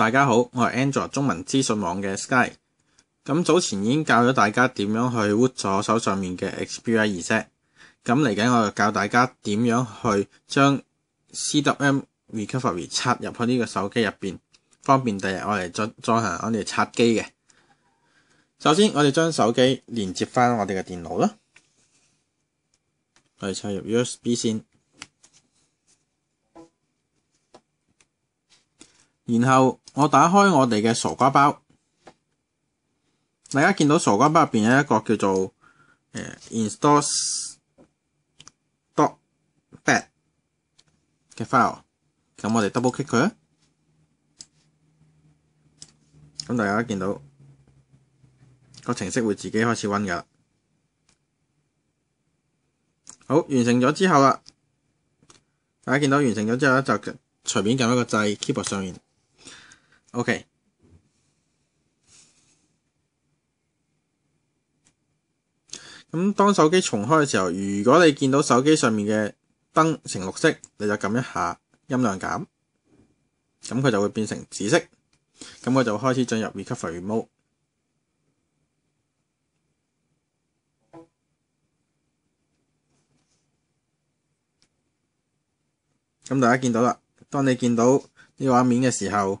大家好，我系 Android 中文资讯网嘅 Sky。咁早前已经教咗大家点样去 w i 咗手上面嘅 Xperia 二咁嚟紧我就教大家点样去将 CWM Recovery 插入去呢个手机入边，方便第日我哋再再行我哋刷机嘅。首先我哋将手机连接翻我哋嘅电脑啦，哋插入 USB 线，然后。我打開我哋嘅傻瓜包，大家見到傻瓜包入边有一個叫做誒 Install Doc b a t 嘅 file，咁我哋 double click 佢。咁大家見到個程式會自己開始揾㗎。好完成咗之後啦，大家見到完成咗之後咧，就隨便揿一個掣，keyboard 上面。O.K. 咁當手機重開嘅時候，如果你見到手機上面嘅燈成綠色，你就撳一下音量減，咁佢就會變成紫色，咁佢就開始進入 r e c u v e r mode。咁大家見到啦，當你見到呢个畫面嘅時候。